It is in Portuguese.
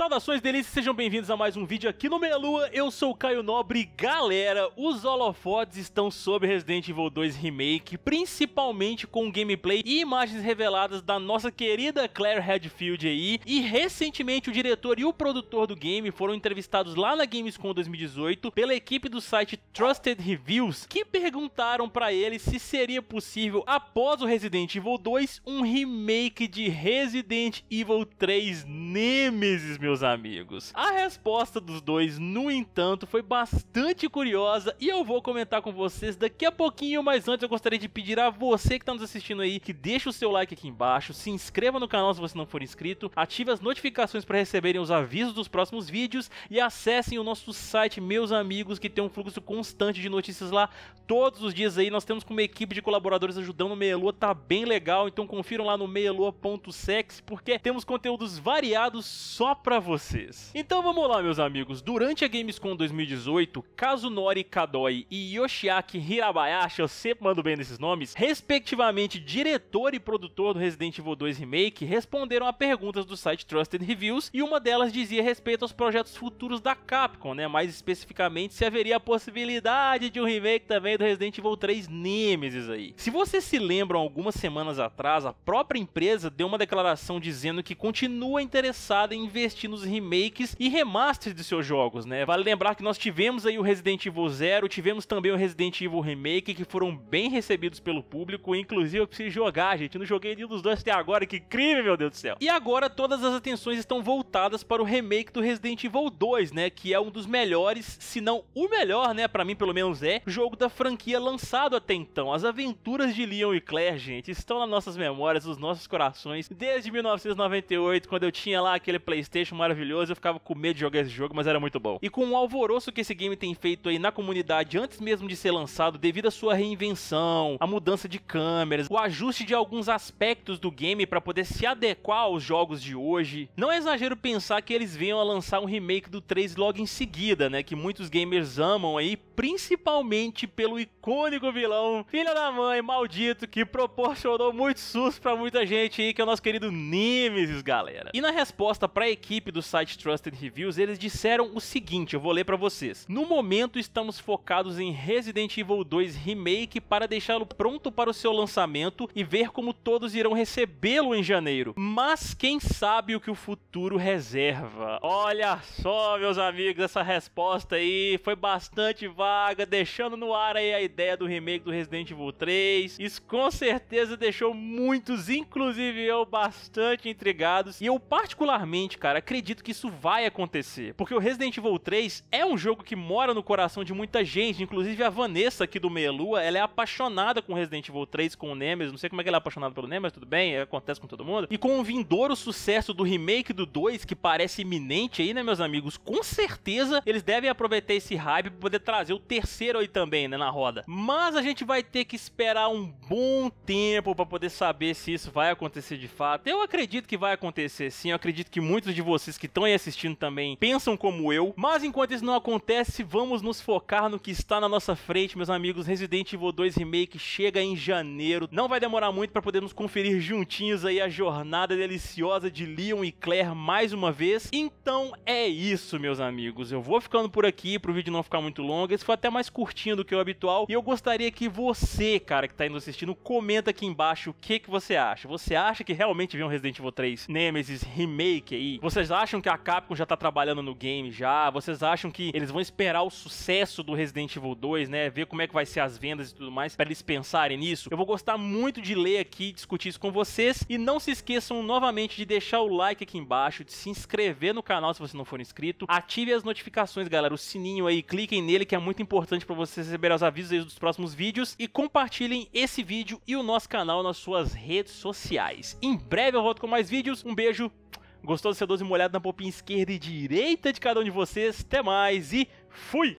Saudações delícias, sejam bem-vindos a mais um vídeo aqui no Meia Lua, eu sou o Caio Nobre. Galera, os holofotes estão sobre Resident Evil 2 Remake, principalmente com gameplay e imagens reveladas da nossa querida Claire Redfield aí, e recentemente o diretor e o produtor do game foram entrevistados lá na Gamescom 2018 pela equipe do site Trusted Reviews, que perguntaram para ele se seria possível, após o Resident Evil 2, um remake de Resident Evil 3 Nemesis, meus amigos. A resposta dos dois, no entanto, foi bastante curiosa e eu vou comentar com vocês daqui a pouquinho, mas antes eu gostaria de pedir a você que está nos assistindo aí que deixe o seu like aqui embaixo, se inscreva no canal se você não for inscrito, ative as notificações para receberem os avisos dos próximos vídeos e acessem o nosso site, meus amigos, que tem um fluxo constante de notícias lá todos os dias aí. Nós temos com uma equipe de colaboradores ajudando o Meia Lua, tá bem legal, então confiram lá no meialua.sex porque temos conteúdos variados criado só para vocês. Então vamos lá, meus amigos. Durante a Gamescom 2018, Kazunori Kadoi e Yoshiaki Hirabayashi, eu sempre mando bem nesses nomes, respectivamente diretor e produtor do Resident Evil 2 Remake, responderam a perguntas do site Trusted Reviews e uma delas dizia respeito aos projetos futuros da Capcom, né? Mais especificamente se haveria a possibilidade de um remake também do Resident Evil 3 Nemesis aí. Se vocês se lembram, algumas semanas atrás, a própria empresa deu uma declaração dizendo que continua interessada interessada em investir nos remakes e remasters de seus jogos, né? Vale lembrar que nós tivemos aí o Resident Evil Zero, tivemos também o Resident Evil Remake, que foram bem recebidos pelo público, inclusive eu preciso jogar, gente, não joguei nenhum dos dois até agora, que crime, meu Deus do céu! E agora todas as atenções estão voltadas para o remake do Resident Evil 2, né, que é um dos melhores, se não o melhor, né, para mim pelo menos é, jogo da franquia lançado até então. As aventuras de Leon e Claire, gente, estão nas nossas memórias, nos nossos corações, desde 1998, quando eu tinha lá aquele PlayStation maravilhoso, eu ficava com medo de jogar esse jogo, mas era muito bom. E com o alvoroço que esse game tem feito aí na comunidade antes mesmo de ser lançado, devido à sua reinvenção, a mudança de câmeras, o ajuste de alguns aspectos do game para poder se adequar aos jogos de hoje, não é exagero pensar que eles venham a lançar um remake do 3 logo em seguida, né? Que muitos gamers amam aí, principalmente pelo icônico vilão, filha da mãe, maldito, que proporcionou muito susto para muita gente aí, que é o nosso querido Nemesis, galera. E na resposta para a equipe do site Trusted Reviews, eles disseram o seguinte, eu vou ler para vocês. No momento estamos focados em Resident Evil 2 Remake para deixá-lo pronto para o seu lançamento e ver como todos irão recebê-lo em janeiro. Mas quem sabe o que o futuro reserva? Olha só, meus amigos, essa resposta aí foi bastante vaga, deixando no ar aí a ideia do remake do Resident Evil 3. Isso com certeza deixou muitos, inclusive eu, bastante intrigados. E eu particularmente particularmente, cara, acredito que isso vai acontecer. Porque o Resident Evil 3 é um jogo que mora no coração de muita gente. Inclusive a Vanessa aqui do Meia Lua, ela é apaixonada com Resident Evil 3, com o Nemesis. Não sei como é que ela é apaixonada pelo Nemesis, tudo bem, acontece com todo mundo. E com o vindouro sucesso do remake do 2, que parece iminente aí, né, meus amigos? Com certeza eles devem aproveitar esse hype pra poder trazer o terceiro aí também, né, na roda. Mas a gente vai ter que esperar um bom tempo para poder saber se isso vai acontecer de fato. Eu acredito que vai acontecer sim, eu acredito acredito que muitos de vocês que estão aí assistindo também pensam como eu. Mas enquanto isso não acontece, vamos nos focar no que está na nossa frente, meus amigos. Resident Evil 2 Remake chega em janeiro. Não vai demorar muito para podermos conferir juntinhos aí a jornada deliciosa de Leon e Claire mais uma vez. Então é isso, meus amigos. Eu vou ficando por aqui para o vídeo não ficar muito longo. Esse foi até mais curtinho do que o habitual. E eu gostaria que você, cara, que está indo assistindo, comenta aqui embaixo o que, que você acha. Você acha que realmente viu um Resident Evil 3 Nemesis Remake? remake aí, vocês acham que a Capcom já tá trabalhando no game já? Vocês acham que eles vão esperar o sucesso do Resident Evil 2, né? Ver como é que vai ser as vendas e tudo mais, para eles pensarem nisso? Eu vou gostar muito de ler aqui, discutir isso com vocês. E não se esqueçam novamente de deixar o like aqui embaixo, de se inscrever no canal se você não for inscrito. Ative as notificações, galera, o sininho aí, cliquem nele que é muito importante para vocês receberem os avisos aí dos próximos vídeos. E compartilhem esse vídeo e o nosso canal nas suas redes sociais. Em breve eu volto com mais vídeos. Um beijo Gostou do seu 12 molhado na popinha esquerda e direita de cada um de vocês? Até mais e fui!